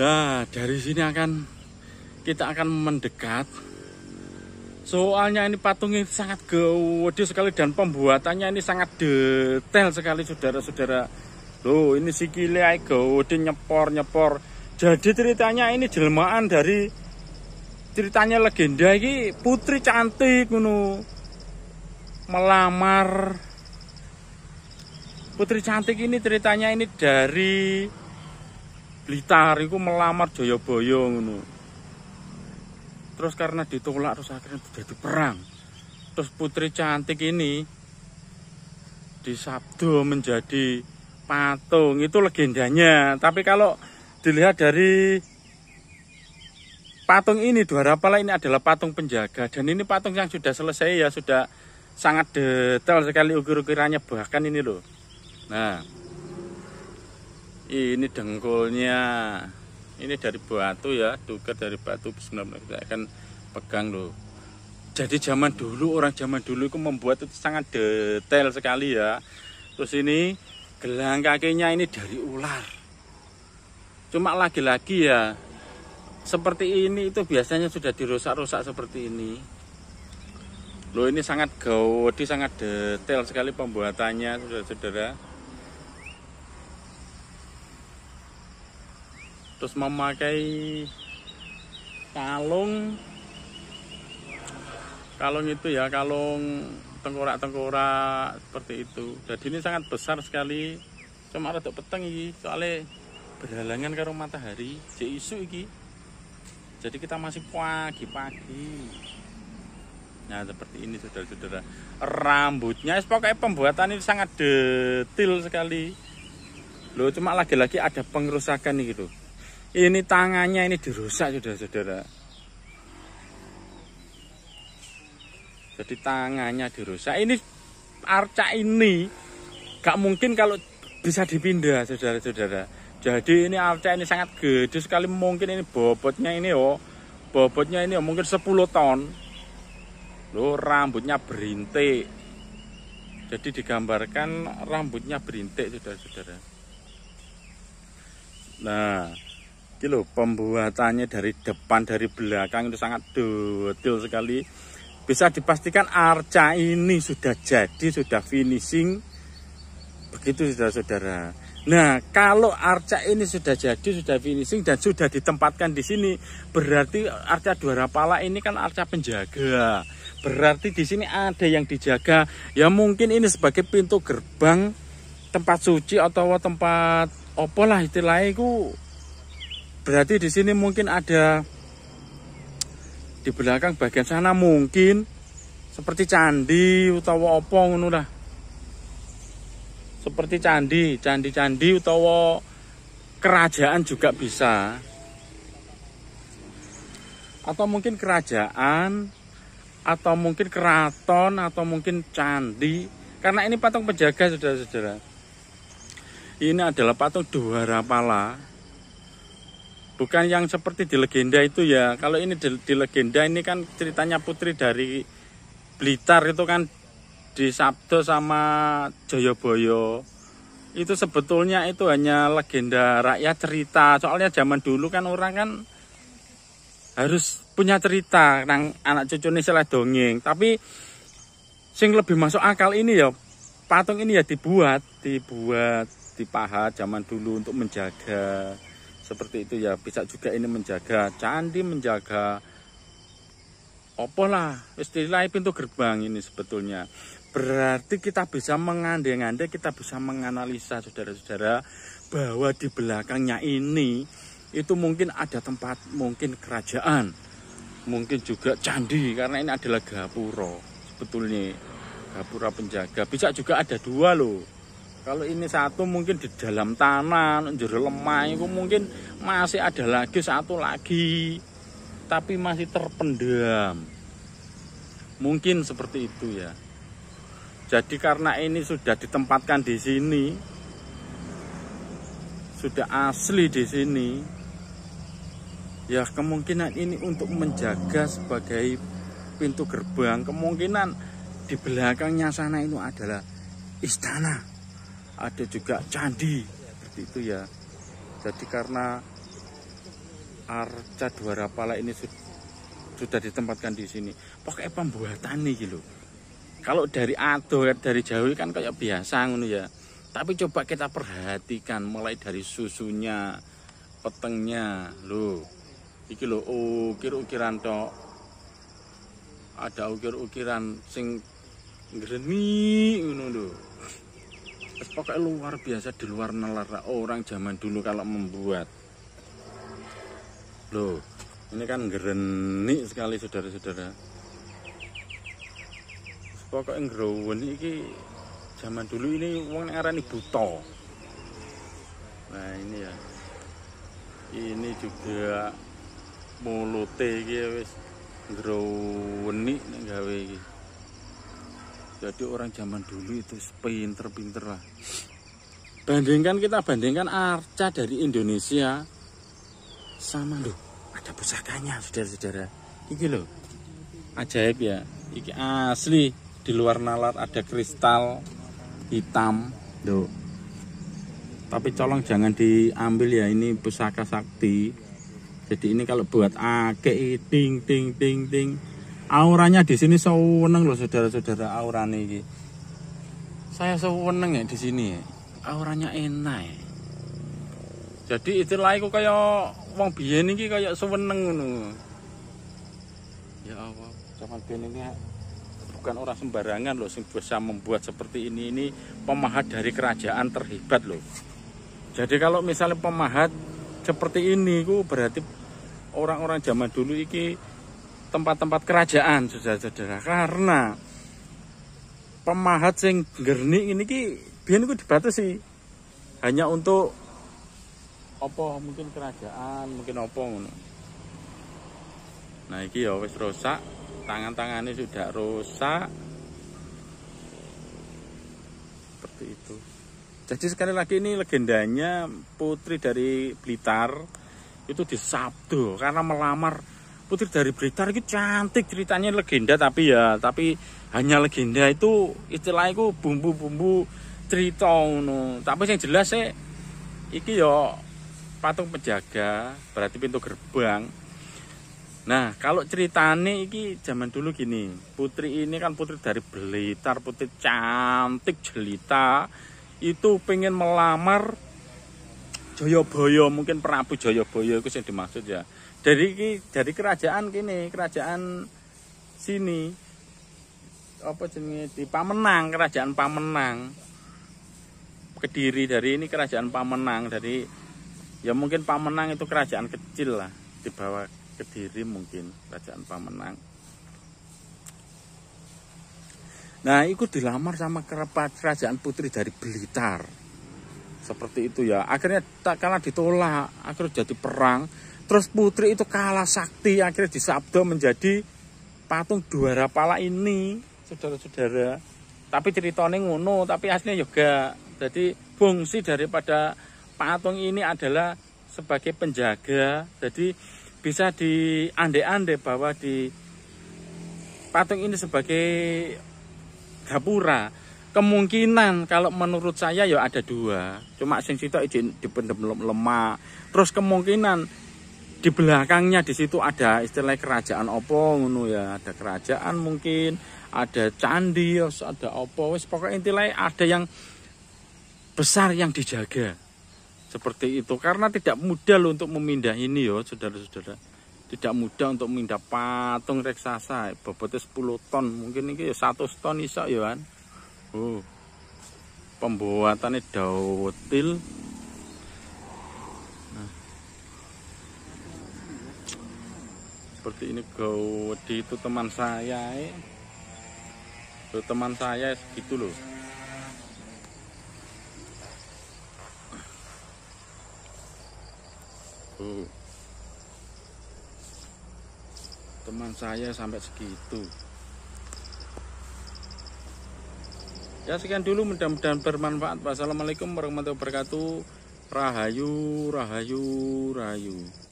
Nah, dari sini akan kita akan mendekat. Soalnya ini patungnya sangat gede sekali dan pembuatannya ini sangat detail sekali saudara-saudara. Loh, ini si sikile gede nyepor-nyepor. Jadi ceritanya ini jelmaan dari ceritanya legenda ini putri cantik ngono melamar putri cantik ini ceritanya ini dari Blitar itu melamar Jayabaya ngono. Terus karena ditolak terus akhirnya terjadi perang. Terus putri cantik ini disabdo menjadi patung. Itu legendanya. Tapi kalau dilihat dari patung ini dua rapala ini adalah patung penjaga dan ini patung yang sudah selesai ya sudah sangat detail sekali ukir-ukirannya bahkan ini loh. Nah, ini dengkulnya ini dari batu ya duga dari batu sebenarnya saya akan pegang loh jadi zaman dulu orang zaman dulu itu membuat itu sangat detail sekali ya terus ini gelang kakinya ini dari ular cuma lagi-lagi ya seperti ini itu biasanya sudah dirusak-rusak seperti ini loh ini sangat gaudi sangat detail sekali pembuatannya saudara-saudara terus memakai kalung kalung itu ya kalung tengkorak-tengkorak seperti itu jadi ini sangat besar sekali cuma ada peteng petengi soalnya berhalangan karo matahari jisu isu iki jadi kita masih pagi-pagi nah seperti ini saudara-saudara rambutnya pokoknya pembuatan ini sangat detail sekali loh cuma lagi-lagi ada pengerusakan nih gitu ini tangannya ini dirusak sudah, saudara jadi tangannya dirusak ini arca ini gak mungkin kalau bisa dipindah saudara-saudara jadi ini arca ini sangat gede sekali mungkin ini bobotnya ini oh bobotnya ini oh, mungkin 10 ton lo rambutnya berintik jadi digambarkan rambutnya berintik saudara-saudara nah ini loh pembuatannya dari depan dari belakang itu sangat detail sekali. Bisa dipastikan arca ini sudah jadi, sudah finishing. Begitu saudara-saudara. Nah, kalau arca ini sudah jadi, sudah finishing dan sudah ditempatkan di sini, berarti arca dua rapala ini kan arca penjaga. Berarti di sini ada yang dijaga. Ya mungkin ini sebagai pintu gerbang tempat suci atau tempat opo lah itu Berarti di sini mungkin ada di belakang bagian sana mungkin seperti candi utawa opong nuna lah. Seperti candi, candi-candi utawa kerajaan juga bisa. Atau mungkin kerajaan atau mungkin keraton atau mungkin candi karena ini patung penjaga saudara-saudara. Ini adalah patung dua Dwarapala bukan yang seperti di legenda itu ya kalau ini di, di legenda ini kan ceritanya putri dari Blitar itu kan di Sabdo sama Joyoboyo itu sebetulnya itu hanya legenda rakyat cerita soalnya zaman dulu kan orang kan harus punya cerita tentang anak cucu ini salah dongeng tapi sing lebih masuk akal ini ya patung ini ya dibuat dibuat dipahat zaman dulu untuk menjaga seperti itu ya bisa juga ini menjaga candi menjaga opolah istilah pintu gerbang ini sebetulnya berarti kita bisa mengandai-andai kita bisa menganalisa saudara-saudara bahwa di belakangnya ini itu mungkin ada tempat mungkin kerajaan mungkin juga candi karena ini adalah gapuro sebetulnya gapura penjaga bisa juga ada dua loh kalau ini satu mungkin di dalam tanah jero lemah itu mungkin masih ada lagi satu lagi tapi masih terpendam mungkin seperti itu ya jadi karena ini sudah ditempatkan di sini sudah asli di sini ya kemungkinan ini untuk menjaga sebagai pintu gerbang kemungkinan di belakangnya sana itu adalah istana ada juga candi seperti itu ya jadi karena arca dua rapala ini sudah ditempatkan di sini pokoknya pembuatan nih gitu kalau dari adoh dari jauh kan kayak biasa gitu ya tapi coba kita perhatikan mulai dari susunya petengnya loh. iki loh, ukir-ukiran tok ada ukir-ukiran sing ngreni ngono loh pokoknya luar biasa di luar nalar orang zaman dulu kalau membuat loh ini kan gerenik sekali saudara-saudara pokoknya ngerowen ini zaman dulu ini arah ngarani buto nah ini ya ini juga mulutnya iki ya, wis ngreweni gawe jadi orang zaman dulu itu pinter-pinter lah bandingkan kita bandingkan arca dari Indonesia sama loh ada pusakanya saudara-saudara iki loh ajaib ya iki asli di luar nalar ada kristal hitam loh tapi colong jangan diambil ya ini pusaka sakti jadi ini kalau buat ake ting ting ting ting auranya di sini seweneng loh saudara-saudara aura nih saya seweneng ya di sini ya. auranya enak ya. jadi itu aku kayak wong biyen iki kayak seweneng ngono ya Allah zaman biyen ini bukan orang sembarangan loh sing bisa membuat seperti ini ini pemahat dari kerajaan terhebat loh jadi kalau misalnya pemahat seperti ini ku berarti orang-orang zaman dulu iki tempat-tempat kerajaan sudah saudara karena pemahat sing gerni ini ki biar gue dibatasi hanya untuk opo mungkin kerajaan mungkin opo. ngono nah ini ya wis rusak tangan-tangannya sudah rusak seperti itu jadi sekali lagi ini legendanya putri dari Blitar itu disabdo karena melamar Putri dari Blitar itu cantik ceritanya legenda tapi ya tapi hanya legenda itu istilahnya itu bumbu-bumbu cerita no. tapi yang jelas sih, iki yo patung penjaga berarti pintu gerbang nah kalau ceritanya iki zaman dulu gini putri ini kan putri dari Blitar putri cantik jelita itu pengen melamar Joyoboyo mungkin Prabu Joyoboyo itu yang dimaksud ya dari dari kerajaan kini kerajaan sini apa jenis di Pamenang kerajaan Pamenang Kediri dari ini kerajaan Pamenang dari ya mungkin Pamenang itu kerajaan kecil lah di bawah Kediri mungkin kerajaan Pamenang Nah, ikut dilamar sama kerajaan putri dari Blitar. Seperti itu ya. Akhirnya tak kalah ditolak, akhirnya jadi perang. Terus putri itu kalah sakti akhirnya disabdo menjadi patung dua rapala ini, saudara-saudara. Tapi ceritanya ngono, tapi aslinya juga. Ya Jadi fungsi daripada patung ini adalah sebagai penjaga. Jadi bisa diande-ande bahwa di patung ini sebagai gapura kemungkinan kalau menurut saya ya ada dua cuma sing sitok izin dipendem lemak terus kemungkinan di belakangnya di situ ada istilah kerajaan opo ngono ya ada kerajaan mungkin ada candi ada opo wis pokoknya intilah ada yang besar yang dijaga seperti itu karena tidak mudah loh untuk memindah ini yo saudara-saudara tidak mudah untuk memindah patung raksasa bobotnya 10 ton mungkin ini ya 100 ton iso ya kan uh, pembuatannya dautil seperti ini Gaudi itu teman saya eh. teman saya eh, segitu loh tuh teman saya sampai segitu ya sekian dulu mudah-mudahan bermanfaat wassalamualaikum warahmatullahi wabarakatuh rahayu rahayu rahayu